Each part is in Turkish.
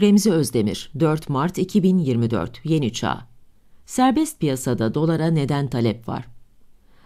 Remzi Özdemir, 4 Mart 2024, Yeni Çağ. Serbest piyasada dolara neden talep var?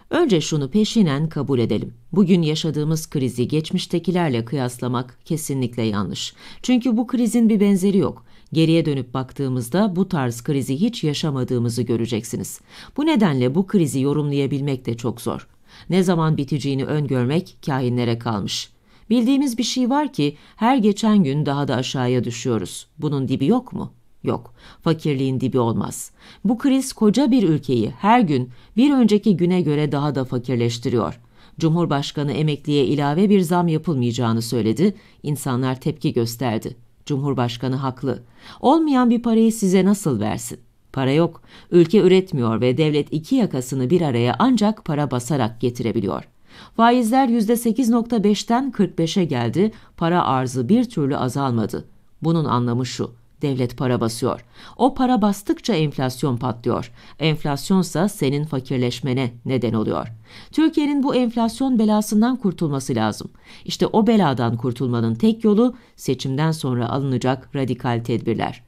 Önce şunu peşinen kabul edelim. Bugün yaşadığımız krizi geçmiştekilerle kıyaslamak kesinlikle yanlış. Çünkü bu krizin bir benzeri yok. Geriye dönüp baktığımızda bu tarz krizi hiç yaşamadığımızı göreceksiniz. Bu nedenle bu krizi yorumlayabilmek de çok zor. Ne zaman biteceğini öngörmek kahinlere kalmış. Bildiğimiz bir şey var ki her geçen gün daha da aşağıya düşüyoruz. Bunun dibi yok mu? Yok. Fakirliğin dibi olmaz. Bu kriz koca bir ülkeyi her gün bir önceki güne göre daha da fakirleştiriyor. Cumhurbaşkanı emekliye ilave bir zam yapılmayacağını söyledi. İnsanlar tepki gösterdi. Cumhurbaşkanı haklı. Olmayan bir parayı size nasıl versin? Para yok. Ülke üretmiyor ve devlet iki yakasını bir araya ancak para basarak getirebiliyor. Faizler %8.5'ten 45'e geldi, para arzı bir türlü azalmadı. Bunun anlamı şu, devlet para basıyor. O para bastıkça enflasyon patlıyor. Enflasyonsa senin fakirleşmene neden oluyor. Türkiye'nin bu enflasyon belasından kurtulması lazım. İşte o beladan kurtulmanın tek yolu seçimden sonra alınacak radikal tedbirler.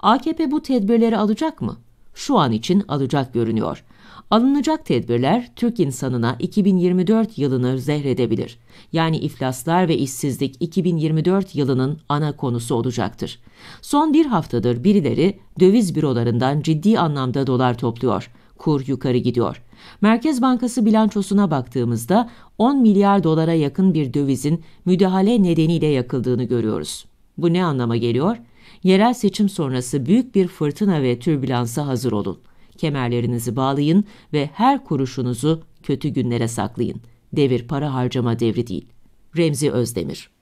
AKP bu tedbirleri alacak mı? Şu an için alacak görünüyor. Alınacak tedbirler Türk insanına 2024 yılını zehredebilir. Yani iflaslar ve işsizlik 2024 yılının ana konusu olacaktır. Son bir haftadır birileri döviz bürolarından ciddi anlamda dolar topluyor. Kur yukarı gidiyor. Merkez Bankası bilançosuna baktığımızda 10 milyar dolara yakın bir dövizin müdahale nedeniyle yakıldığını görüyoruz. Bu ne anlama geliyor? Yerel seçim sonrası büyük bir fırtına ve türbülansa hazır olun kemerlerinizi bağlayın ve her kuruşunuzu kötü günlere saklayın. Devir para harcama devri değil. Remzi Özdemir